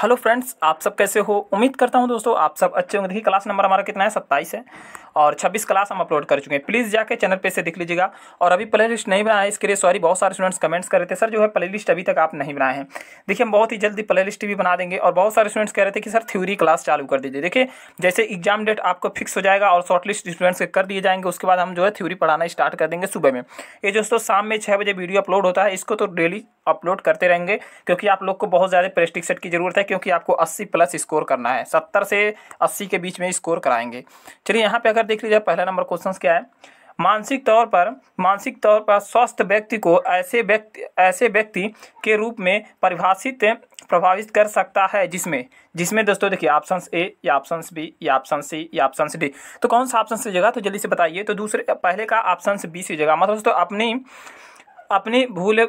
hello friends आप सब कैसे हो उम्मीद करता हूँ दोस्तों आप सब अच्छे होंगे देखिए क्लास नंबर हमारा कितना है सत्ताईस है और 26 क्लास हम अपलोड कर चुके हैं प्लीज़ जाके चैनल पे से देख लीजिएगा और अभी प्ले लिस्ट नहीं बनाया इसके लिए सॉरी बहुत सारे स्टूडेंट्स कमेंट्स कर रहे थे सर जो है प्ले लिस्ट अभी तक आप नहीं बनाए हैं देखिए हम बहुत ही जल्दी प्ले लिस्ट भी बना देंगे और बहुत सारे स्टूडेंट्स कह रहे थे कि सर थ्योरी क्लास चालू कर दीजिए देखिए जैसे एग्जाम डेट आपको फिक्स हो जाएगा और शॉर्ट लिस्ट स्टूडेंट्स कर दिए जाएंगे उसके बाद हम जो है थ्योरी पढ़ाना स्टार्ट कर देंगे सुबह में ये दोस्तों शाम में छः बजे वीडियो अपलोड होता है इसको तो डेली अपलोड करते रहेंगे क्योंकि आप लोग को बहुत ज़्यादा प्रेस्टिक सेट की ज़रूरत है क्योंकि आपको अस्सी प्लस स्कोर करना है सत्तर से अस्सी के बीच में स्कोर कराएंगे चलिए यहाँ पर अगर देख लीजिए पहला नंबर क्वेश्चन क्या है मानसिक तौर पर मानसिक तौर पर स्वस्थ व्यक्ति को ऐसे व्यक्ति ऐसे व्यक्ति के रूप में परिभाषित प्रभावित कर सकता है जिसमें जिसमें दोस्तों देखिए ऑप्शन ए या ऑप्शन बी या ऑप्शन सी या ऑप्शन डी तो कौन सा ऑप्शन से जगह तो जल्दी से बताइए तो दूसरे पहले का ऑप्शन बी से जगह मतलब दोस्तों अपनी अपनी भूल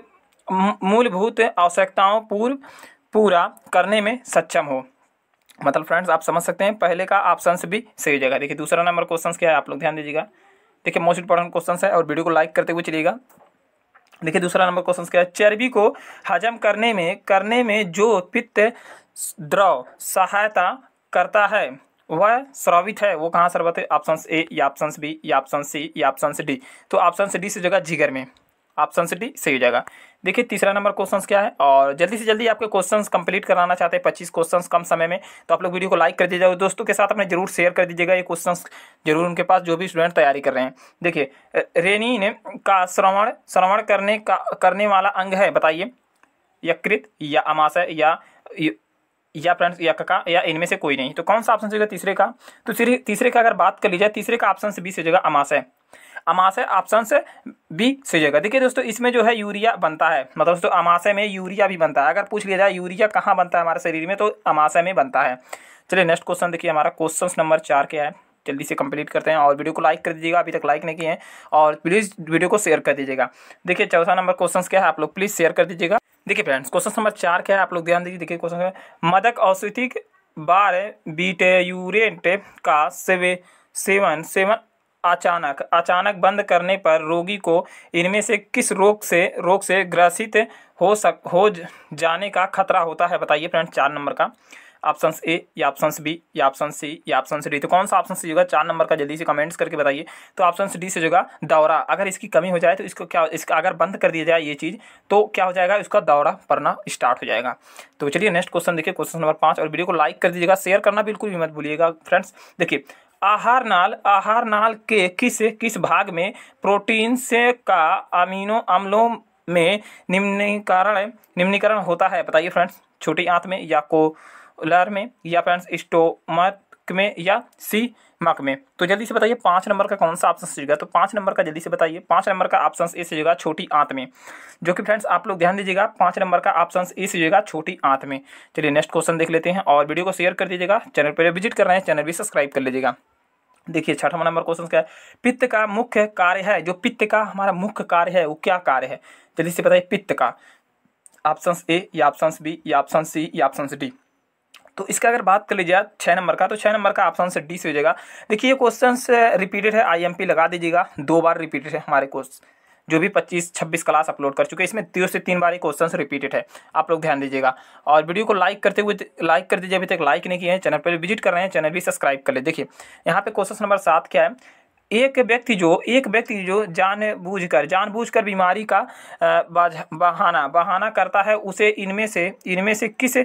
मूलभूत आवश्यकताओं पूर्व पूरा करने में सक्षम हो मतलब फ्रेंड्स आप समझ सकते हैं पहले का ऑप्शन भी सही हो जाएगा देखिए दूसरा नंबर क्वेश्चन क्या है आप लोग ध्यान दीजिएगा देखिए मोस्ट इंपॉर्टेंट क्वेश्चन है और वीडियो को लाइक करते हुए चलिएगा देखिए दूसरा नंबर क्वेश्चन क्या है चर्बी को हजम करने में करने में जो पित्त द्रव सहायता करता है वह स्रावित है वो कहाँ सर्वत है ऑप्शन ए या ऑप्शन बी या ऑप्शन सी या ऑप्शन डी तो ऑप्शन डी से जगह जिगर में ऑप्शन डी सही हो जाएगा देखिए तीसरा नंबर क्वेश्चंस क्या है और जल्दी से जल्दी आपके क्वेश्चंस कंप्लीट कराना चाहते हैं पच्चीस क्वेश्चंस कम समय में तो आप लोग वीडियो को लाइक कर दीजिएगा दोस्तों के साथ अपने जरूर शेयर कर दीजिएगा ये क्वेश्चंस जरूर उनके पास जो भी स्टूडेंट तैयारी कर रहे हैं देखिए रेनी ने का श्रवण श्रवण करने का करने वाला अंग है बताइए यकृत या अमाशय या या फ्रेंड्स या का या इनमें से कोई नहीं तो कौन सा ऑप्शन होगा तीसरे का तो तीसरे का अगर बात कर ली जाए तीसरे का ऑप्शन से बीस हो जाएगा अमाशय अमाशय ऑप्शन से बी सही देखिए दोस्तों इसमें जो है यूरिया बनता है मतलब दोस्तों अमाशय में यूरिया भी बनता है अगर पूछ लिया जाए यूरिया कहाँ बनता है हमारे शरीर में तो अमाशय में बनता है चलिए नेक्स्ट क्वेश्चन देखिए हमारा क्वेश्चन नंबर चार क्या है जल्दी से कंप्लीट करते हैं और वीडियो को लाइक कर दीजिएगा अभी तक लाइक नहीं किए हैं और प्लीज़ वीडियो को शेयर कर दीजिएगा देखिए चौथा नंबर क्वेश्चन क्या है आप लोग प्लीज़ शेयर कर दीजिएगा देखिए फ्रेंड्स क्वेश्चन नंबर चार क्या है आप लोग ध्यान दीजिए देखिए क्वेश्चन मदक औषधिक बार बीटे का सेवे सेवन सेवन अचानक अचानक बंद करने पर रोगी को इनमें से किस रोग से रोग से ग्रसित हो सक हो जाने का खतरा होता है बताइए फ्रेंड चार नंबर का ऑप्शन ए या ऑप्शन बी या ऑप्शन सी या ऑप्शन डी तो कौन सा ऑप्शन सी होगा चार नंबर का जल्दी से कमेंट्स करके बताइए तो ऑप्शन डी से होगा दौरा अगर इसकी कमी हो जाए तो इसको क्या इसका अगर बंद कर दिया जाए ये चीज़ तो क्या हो जाएगा इसका दौरा पड़ना स्टार्ट हो जाएगा तो चलिए नेक्स्ट क्वेश्चन देखिए क्वेश्चन नंबर पाँच और वीडियो को लाइक कर दीजिएगा शेयर करना बिल्कुल भी मत भूलिएगा फ्रेंड्स देखिए आहार नाल आहार नाल के किस किस भाग में प्रोटीन से का अमीनो अम्लों में निम्नीकरण निम्नीकरण होता है बताइए फ्रेंड्स छोटी आंत में या कोलर में या फ्रेंड्स स्टोमर में या सी मक में तो जल्दी से बताइए पाँच नंबर का कौन सा ऑप्शन सजेगा तो पाँच नंबर का जल्दी से बताइए पाँच नंबर का ऑप्शन ए सजेगा छोटी आंत में जो कि फ्रेंड्स आप लोग ध्यान दीजिएगा पाँच नंबर का ऑप्शन ए सजेगा छोटी आंत में चलिए नेक्स्ट क्वेश्चन देख लेते हैं और वीडियो को शेयर कर दीजिएगा चैनल पर विजिट कर रहे हैं चैनल भी सब्सक्राइब कर लीजिएगा देखिए छठवा नंबर क्वेश्चन क्या है पित्त का मुख्य कार्य है जो पित्त का हमारा मुख्य कार्य है वो क्या कार्य है जल्दी से बताइए पित्त का ऑप्शन ए या ऑप्शन बी या ऑप्शन सी या ऑप्शन डी तो इसका अगर बात कर ली जाए छः नंबर का तो छः नंबर का ऑप्शन से डी से हो जाएगा देखिए ये क्वेश्चन रिपीटेड है आईएमपी लगा दीजिएगा दो बार रिपीटेड है हमारे क्वेश्चन जो भी 25 26 क्लास अपलोड कर चुके हैं इसमें दो से तीन बार ये क्वेश्चन रिपीटेड है आप लोग ध्यान दीजिएगा और वीडियो को लाइक करते हुए लाइक कर दीजिए अभी तक लाइक नहीं किए हैं चैनल पर विजिट कर रहे हैं चैनल भी सब्सक्राइब कर ले देखिए यहाँ पे क्वेश्चन नंबर सात क्या है एक व्यक्ति जो एक व्यक्ति जो जानबूझकर जानबूझकर बीमारी का बहाना बहाना करता है उसे इनमें से इनमें से किस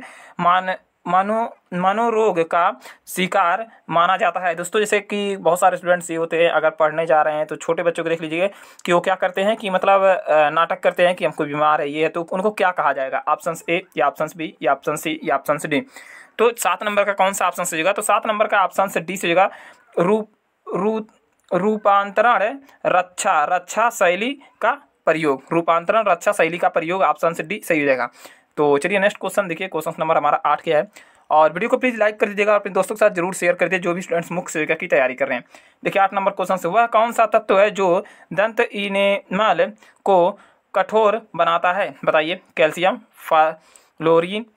मान मानो मनोरोग का शिकार माना जाता है दोस्तों जैसे कि बहुत सारे स्टूडेंट्स ये होते हैं अगर पढ़ने जा रहे हैं तो छोटे बच्चों को देख लीजिए कि वो क्या करते हैं कि मतलब नाटक करते हैं कि हमको बीमार है ये है तो उनको क्या कहा जाएगा ऑप्शन ए या ऑप्शन बी या ऑप्शन सी या ऑप्शन डी तो सात नंबर का कौन सा ऑप्शन से तो सात नंबर का ऑप्शन से डी से जुगा रूप रू रूपांतरण रक्षा रक्षा शैली का प्रयोग रूपांतरण रक्षा शैली का प्रयोग ऑप्शन डी सही हो जाएगा तो चलिए नेक्स्ट क्वेश्चन देखिए क्वेश्चन नंबर हमारा आठ क्या है और वीडियो को प्लीज़ लाइक कर दीजिएगा अपने दोस्तों के साथ जरूर शेयर कर दीजिए जो भी स्टूडेंट्स मुख्य सेविका की तैयारी कर रहे हैं देखिए आठ नंबर क्वेश्चन से वह कौन सा तत्व है जो दंत इनेमल को कठोर बनाता है बताइए कैल्शियम फा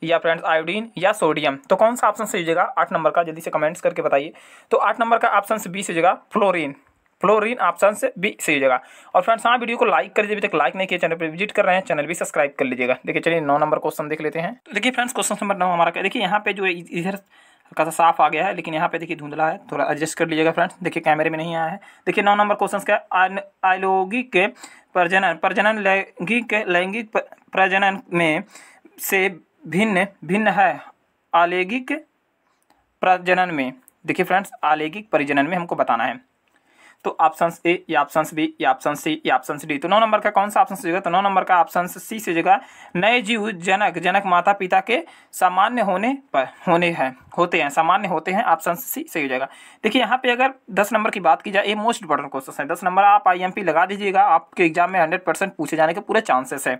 या फ्रेंड्स आयोडीन या सोडियम तो कौन सा ऑप्शन सही हो जाएगा आठ नंबर का जल्दी से कमेंट्स करके बताइए तो आठ नंबर का ऑप्शन बी सही हो जाएगा फ्लोरिन ऑप्शन से भी सही हो जाएगा और फ्रेंड्स हाँ वीडियो को लाइक कर लीजिए अभी तक लाइक नहीं किया चैनल पर विजिट कर रहे हैं चैनल भी सब्सक्राइब कर लीजिएगा देखिए चलिए नौ नंबर क्वेश्चन देख लेते हैं देखिए फ्रेंड्स क्वेश्चन नंबर नौ हमारा देखिए यहाँ पे जो इधर हल्का साफ आ गया है लेकिन यहाँ पे देखिए धुंधला है थोड़ा एडजस्ट कर लीजिएगा फ्रेंड्स देखिए कैमरे में नहीं आया है देखिए नौ नंबर क्वेश्चन का आयलोगिक प्रजनन प्रजनन लैंगिक लैंगिक प्रजनन में से भिन्न भिन्न है आलेगिक प्रजनन में देखिए फ्रेंड्स आलेगिक परिजनन में हमको बताना है तो ऑप्शन ए या ऑप्शन बी या ऑप्शन सी या ऑप्शन डी तो नौ नंबर का कौन सा ऑप्शन से तो नौ नंबर का ऑप्शन सी से जगह नए जीव जनक जनक माता पिता के सामान्य होने पर होने हैं होते हैं सामान्य होते हैं ऑप्शन सी सही हो जाएगा देखिए यहाँ पे अगर दस नंबर की बात की जाए ये मोस्ट इंपॉर्टेंट क्वेश्चन है दस नंबर आप आई लगा दीजिएगा आपके एग्जाम में हंड्रेड परसेंट पूछे जाने के पूरे चांसेस है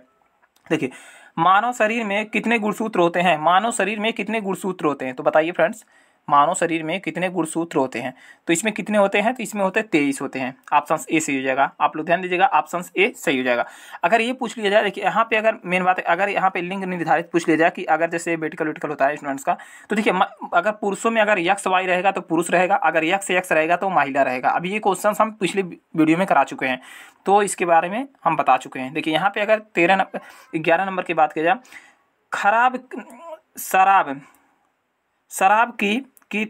देखिए मानव शरीर में कितने गुणसूत्र होते हैं मानव शरीर में कितने गुणसूत्र होते हैं तो बताइए फ्रेंड्स मानव शरीर में कितने गुणसूत्र होते हैं तो इसमें कितने होते हैं तो इसमें होते हैं तेईस होते हैं ऑप्शन ए सही हो जाएगा आप लोग ध्यान दीजिएगा ऑप्शन ए सही हो जाएगा अगर ये पूछ लिया जाए देखिए यहाँ पे अगर मेन बात है अगर यहाँ पे लिंग निर्धारित पूछ लिया जाए कि अगर जैसे मेडिकल वेडिकल होता है स्टूडेंट्स का तो देखिए अगर पुरुषों में अगर यक्स वाई रहेगा तो पुरुष रहेगा अगर यक्स यक्स रहेगा तो महिला रहेगा अभी ये क्वेश्चन हम पिछले वीडियो में करा चुके हैं तो इसके बारे में हम बता चुके हैं देखिए यहाँ पे अगर तेरह ग्यारह नंबर की बात की जाए खराब शराब शराब की की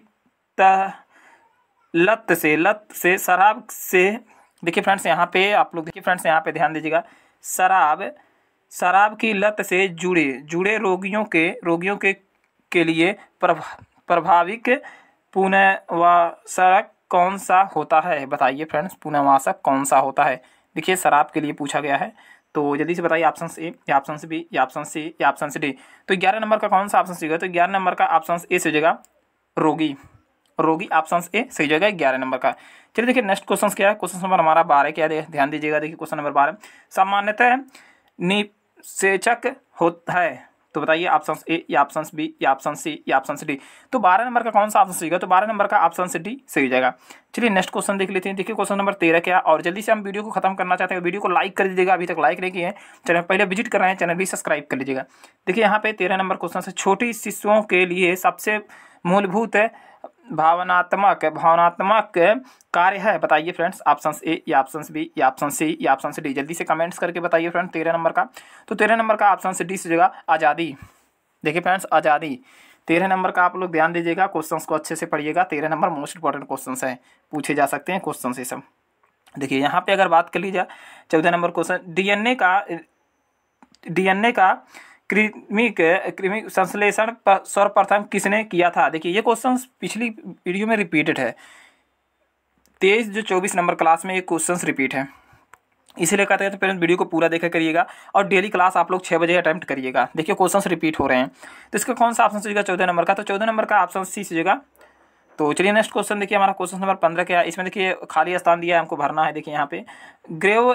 लत से लत से शराब से देखिए फ्रेंड्स यहाँ पे आप लोग देखिए फ्रेंड्स यहाँ पे ध्यान दीजिएगा शराब शराब की लत से जुड़े जुड़े रोगियों के रोगियों के के लिए प्रभा प्रभाविक पुनर्वासक कौन सा होता है बताइए फ्रेंड्स पुनर्वासक कौन सा होता है देखिए शराब के लिए पूछा गया है तो जल्दी से बताइए ऑप्शन ए या ऑप्शन बी या ऑप्शन सी या ऑप्शन डी तो ग्यारह नंबर का कौन सा ऑप्शन सी होगा तो ग्यारह नंबर का ऑप्शन ए से हो जाएगा रोगी रोगी ऑप्शन ए सही जगह ग्यारह नंबर का चलिए देखिए नेक्स्ट क्वेश्चन क्या है क्वेश्चन नंबर हमारा बारह क्या है ध्यान दीजिएगा देखिए क्वेश्चन नंबर बारह सामान्यतः निषेचक होता है तो बताइए ऑप्शन ए या ऑप्शन बी या ऑप्शन सी या ऑप्शन डी तो बारह नंबर का कौन सा ऑप्शन सही होगा तो बारह नंबर का ऑप्शन डी सही जाएगा चलिए नेक्स्ट क्वेश्चन देख लेते हैं देखिए क्वेश्चन नंबर तेरह क्या और जल्दी से हम वीडियो को खत्म करना चाहते हैं वीडियो को लाइक कर दीजिएगा अभी तक लाइक नहीं किए चैनल पहले विजिट कर रहे हैं चैनल भी सब्सक्राइब कर लीजिएगा देखिए यहाँ पे तेरह नंबर क्वेश्चन छोटी शिशुओं के लिए सबसे मूलभूत भावनात्मक भावनात्मक कार्य है बताइए फ्रेंड्स ऑप्शन ए या ऑप्शन बी या ऑप्शन सी या ऑप्शन डी जल्दी से कमेंट्स करके बताइए फ्रेंड तेरह नंबर का तो तेरह नंबर का ऑप्शन डी से जगह आज़ादी देखिए फ्रेंड्स आज़ादी तेरह नंबर का आप लोग ध्यान दीजिएगा क्वेश्चंस को अच्छे से पढ़िएगा तेरह नंबर मोस्ट इंपॉर्टेंट क्वेश्चन है पूछे जा सकते हैं क्वेश्चन ये सब देखिए यहाँ पे अगर बात कर ली जाए चौदह नंबर क्वेश्चन डीएनए का डीएनए का कृमिक कृमिक संश्लेषण सर्वप्रथम किसने किया था देखिए ये क्वेश्चन पिछली वीडियो में रिपीटेड है तेईस जो चौबीस नंबर क्लास में ये क्वेश्चन रिपीट है इसीलिए कहते हैं तो पेरेंट्स वीडियो को पूरा देखा करिएगा और डेली क्लास आप लोग छः बजे अटैम्प्ट करिएगा देखिए क्वेश्चंस रिपीट हो रहे हैं तो इसका कौन सा ऑप्शन सीजिएगा चौदह नंबर का तो चौदह नंबर का ऑप्शन सी सीजिएगा तो चलिए नेक्स्ट क्वेश्चन देखिए हमारा क्वेश्चन नंबर पंद्रह क्या है इसमें देखिए खाली स्थान दिया है हमको भरना है देखिए यहाँ पे ग्रेव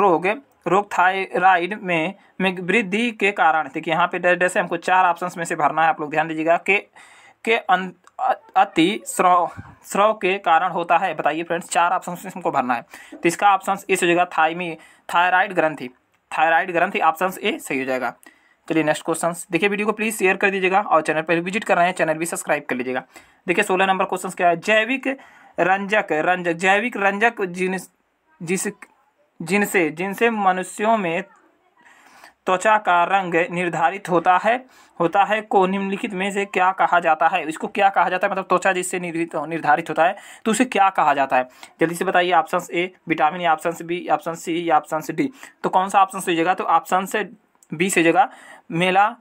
रोग रोग थायराइड में में वृद्धि के कारण कि यहाँ पे जैसे हमको चार ऑप्शन में से भरना है आप लोग ध्यान दीजिएगा के के अति स्रव स्रव के कारण होता है बताइए फ्रेंड्स चार ऑप्शन में हमको भरना है तो इसका ऑप्शन ए हो जाएगा थाइमी थायराइड ग्रंथि थायराइड ग्रंथि ऑप्शन ए सही हो जाएगा चलिए नेक्स्ट क्वेश्चन देखिए वीडियो को प्लीज़ शेयर कर दीजिएगा और चैनल पर विजिट कर रहे हैं चैनल भी सब्सक्राइब कर लीजिएगा देखिए सोलह नंबर क्वेश्चन क्या है जैविक रंजक रंजक जैविक रंजक जिन जिस जिनसे जिनसे मनुष्यों में त्वचा का रंग निर्धारित होता है होता है को निम्नलिखित में से क्या कहा जाता है इसको क्या कहा जाता है मतलब त्वचा जिससे निर्धारित निर्धारित होता है तो उसे क्या कहा जाता है जल्दी से बताइए ऑप्शन ए विटामिन या ऑप्शन बी ऑप्शन सी या ऑप्शन डी तो कौन सा ऑप्शन सही तो ऑप्शन से बी से जगह मेला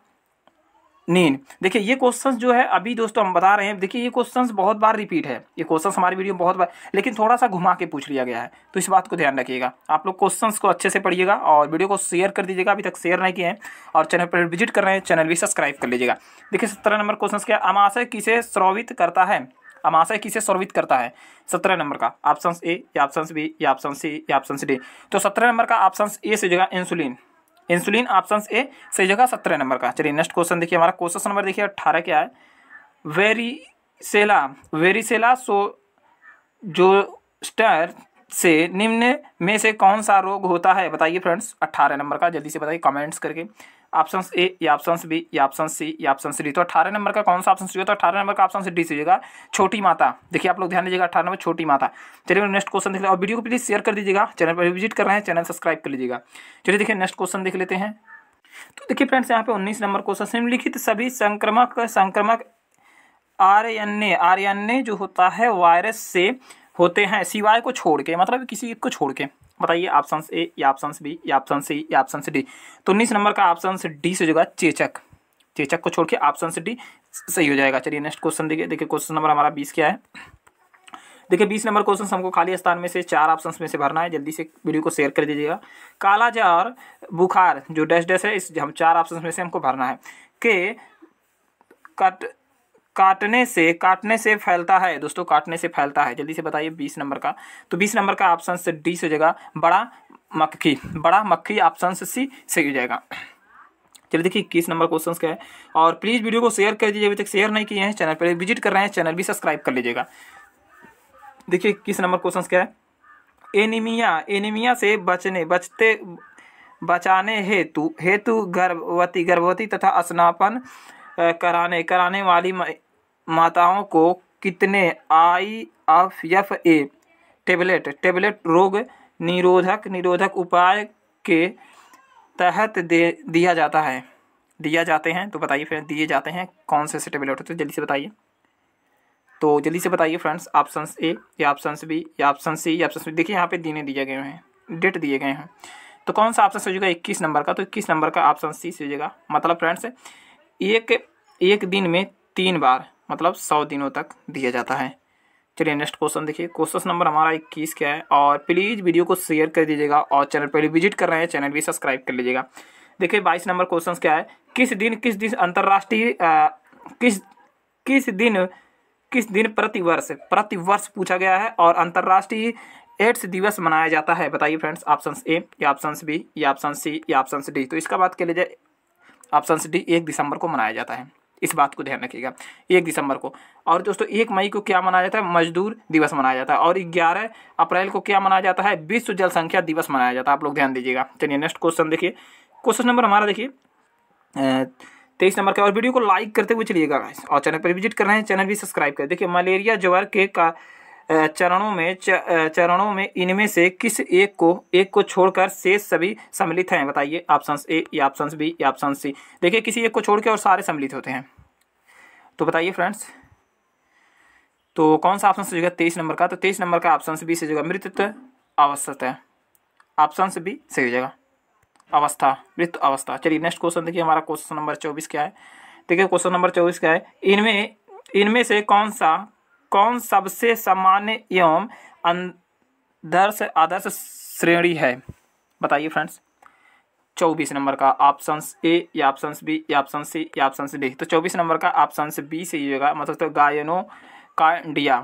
नींद देखिए ये क्वेश्चंस जो है अभी दोस्तों हम बता रहे हैं देखिए ये क्वेश्चंस बहुत बार रिपीट है ये क्वेश्चंस हमारी वीडियो में बहुत बार लेकिन थोड़ा सा घुमा के पूछ लिया गया है तो इस बात को ध्यान रखिएगा आप लोग क्वेश्चंस को अच्छे से पढ़िएगा और वीडियो को शेयर कर दीजिएगा अभी तक शेयर नहीं किए हैं और चैनल पर विजिट कर रहे हैं चैनल भी सब्सक्राइब कर लीजिएगा देखिए सत्रह नंबर क्वेश्चन क्या अमाशय किसे स्रोवित करता है अमाशय किसे स्रोवित करता है सत्रह नंबर का ऑप्शन ए या ऑप्शन बी या ऑप्शन सी या ऑप्शन डी तो सत्रह नंबर का ऑप्शन ए से जगह इंसुलिन इंसुलिन ऑप्शन ए सही जगह सत्रह नंबर का चलिए नेक्स्ट क्वेश्चन देखिए हमारा क्वेश्चन नंबर देखिए अट्ठारह क्या है वेरीसेला वेरीसेला सो जो स्टर से निम्न में से कौन सा रोग होता है बताइए फ्रेंड्स अट्ठारह नंबर का जल्दी से बताइए कमेंट्स करके ऑप्शन ए या ऑप्शन बी या ऑप्शन सी या ऑप्शन डी तो अठारह नंबर का कौन सा ऑप्शन सी तो अठारह नंबर का ऑप्शन सी डी सीजिएगा छोटी माता देखिए आप लोग ध्यान दीजिएगा अठारह नंबर छोटी माता चलिए नेक्स्ट क्वेश्चन देख लें और वीडियो को प्लीज़ शेयर कर दीजिएगा चैनल पर विजिट कर रहे हैं चैनल सब्सक्राइब कर लीजिएगा चलिए देखिए नेक्स्ट क्वेश्चन देख लेते हैं तो देखिए फ्रेंड्स यहाँ पे उन्नीस नंबर क्वेश्चन निम्नलिखित सभी संक्रमक संक्रमक ए एन ए जो होता है वायरस से होते हैं सिवाय को छोड़ के मतलब किसी को छोड़ के बताइए ऑप्शन ए या ऑप्शन बी या ऑप्शन सी या ऑप्शन डी तो उन्नीस नंबर का ऑप्शन डी से जो है चेचक चेचक को छोड़ के ऑप्शन डी सही हो जाएगा चलिए नेक्स्ट क्वेश्चन देखिए देखिए क्वेश्चन नंबर हमारा बीस क्या है देखिए बीस नंबर क्वेश्चन हमको खाली स्थान में से चार ऑप्शंस में से भरना है जल्दी से वीडियो को शेयर कर दीजिएगा काला जार बुखार जो डैश डैश है इस हम चार ऑप्शन में से हमको भरना है के कट काटने से काटने से फैलता है दोस्तों काटने से फैलता है जल्दी से बताइए बीस नंबर का तो बीस नंबर का ऑप्शन से डी से हो जाएगा बड़ा मक्खी बड़ा मक्खी ऑप्शन सी से हो जाएगा चलिए देखिए इक्कीस नंबर क्वेश्चन का है और प्लीज़ वीडियो को शेयर कर दीजिए अभी तक शेयर नहीं किए हैं चैनल पर विजिट कर रहे हैं चैनल भी सब्सक्राइब कर लीजिएगा देखिए इक्कीस नंबर क्वेश्चन क्या है एनीमिया एनीमिया से बचने बचते बचाने हेतु हेतु गर्भवती गर्भवती तथा स्नापन कराने कराने वाली माताओं को कितने I F F A tablet tablet रोग निरोधक निरोधक उपाय के तहत दे दिया जाता है दिया जाते हैं तो बताइए फ्रेंड्स दिए जाते हैं कौन से ऐसे टेबलेट होते हैं तो जल्दी से बताइए तो जल्दी से बताइए फ्रेंड्स ऑप्शन ए या ऑप्शन बी या ऑप्शन सी या ऑप्शन देखिए यहाँ पे दिन दिए गए हैं डेट दिए गए हैं तो कौन सा ऑप्शन सोचिएगा इक्कीस नंबर का तो इक्कीस नंबर का ऑप्शन सी सोचिएगा मतलब फ्रेंड्स एक एक दिन में तीन बार मतलब सौ दिनों तक दिया जाता है चलिए नेक्स्ट क्वेश्चन देखिए क्वेश्चन नंबर हमारा इक्कीस क्या है और प्लीज़ वीडियो को शेयर कर दीजिएगा और चैनल पहले विजिट कर रहे हैं चैनल भी सब्सक्राइब कर लीजिएगा देखिए बाईस नंबर क्वेश्चन क्या है किस दिन किस दिन अंतर्राष्ट्रीय किस किस दिन किस दिन प्रतिवर्ष प्रतिवर्ष पूछा गया है और अंतर्राष्ट्रीय एड्स दिवस मनाया जाता है बताइए फ्रेंड्स ऑप्शन ए या ऑप्शन बी या ऑप्शन सी या ऑप्शन डी तो इसका बात कर लीजिए ऑप्शन डी एक दिसंबर को मनाया जाता है इस बात को ध्यान रखिएगा एक दिसंबर को और दोस्तों एक मई को क्या मनाया जाता है मजदूर दिवस मनाया जाता है और ग्यारह अप्रैल को क्या मनाया जाता है विश्व जनसंख्या दिवस मनाया जाता है आप लोग ध्यान दीजिएगा चलिए नेक्स्ट क्वेश्चन देखिए क्वेश्चन नंबर हमारा देखिए तेईस नंबर का और वीडियो को लाइक करते हुए चलिएगा और चैनल पर विजिट कर रहे हैं चैनल भी सब्सक्राइब करें देखिए मलेरिया ज्वर के का चरणों में चरणों में इनमें से किस एक को एक को छोड़कर शेष सभी सम्मिलित हैं बताइए ऑप्शन ए या ऑप्शन बी या ऑप्शन सी देखिए किसी एक को छोड़ के और सारे सम्मिलित होते हैं तो बताइए फ्रेंड्स तो कौन सा ऑप्शन से तेईस नंबर का तो तेईस नंबर का ऑप्शन बी से जुगा मृत्यु अवस्था है ऑप्शन बी सही हो जाएगा अवस्था मृत्यु अवस्था चलिए नेक्स्ट क्वेश्चन देखिए हमारा क्वेश्चन नंबर चौबीस क्या है देखिए क्वेश्चन नंबर चौबीस क्या है इनमें इनमें से कौन सा कौन सबसे सामान्य एवं आदर्श आदर्श श्रेणी है बताइए फ्रेंड्स चौबीस नंबर का ऑप्शन ए या ऑप्शन बी या ऑप्शन सी या ऑप्शन डी तो चौबीस नंबर का ऑप्शन बी सही होगा मतलब तो गायनो कांडिया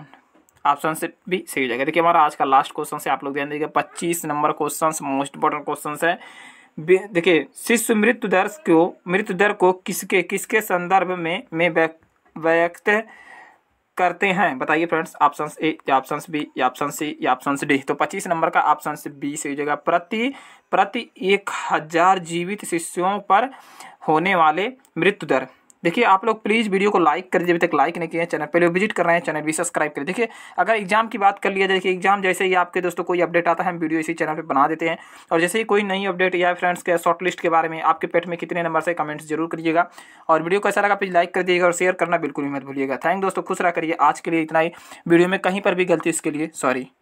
ऑप्शन से भी सही हो जाएगा देखिए हमारा आज का लास्ट क्वेश्चन है आप लोग ध्यान दीजिएगा पच्चीस number question most important question है देखिए शिशु मृत्यु दर को मृत्यु दर को किसके किसके संदर्भ में में व्यक्त करते हैं बताइए फ्रेंड्स ऑप्शन ए या ऑप्शन बी या ऑप्शन सी या ऑप्शन डी तो 25 नंबर का ऑप्शन बी से जगह प्रति प्रति एक हजार जीवित शिष्यों पर होने वाले मृत्यु दर देखिए आप लोग प्लीज़ वीडियो को लाइक करिए जब अभी तक लाइक नहीं किया चैनल पहले विजिट कर रहे हैं चैनल भी सब्सक्राइब करें देखिए अगर एग्जाम की बात कर लिया जाए देखिए एग्जाम जैसे ही आपके दोस्तों कोई अपडेट आता है हम वीडियो इसी चैनल पर बना देते हैं और जैसे ही कोई नई अपडेट या फ्रेंड्स के शॉर्ट लिस्ट के बारे में आपके पेट में कितने नंबर से कमेंट्स जरूर करिएगा और वीडियो कैसा लगा प्लीज़ लाइक कर दिएगा और शेयर करना बिल्कुल भी मत भूलिएगा थैंक दोस्तों खुश रहा करिए आज के लिए इतना ही वीडियो में कहीं पर भी गलती इसके लिए सॉरी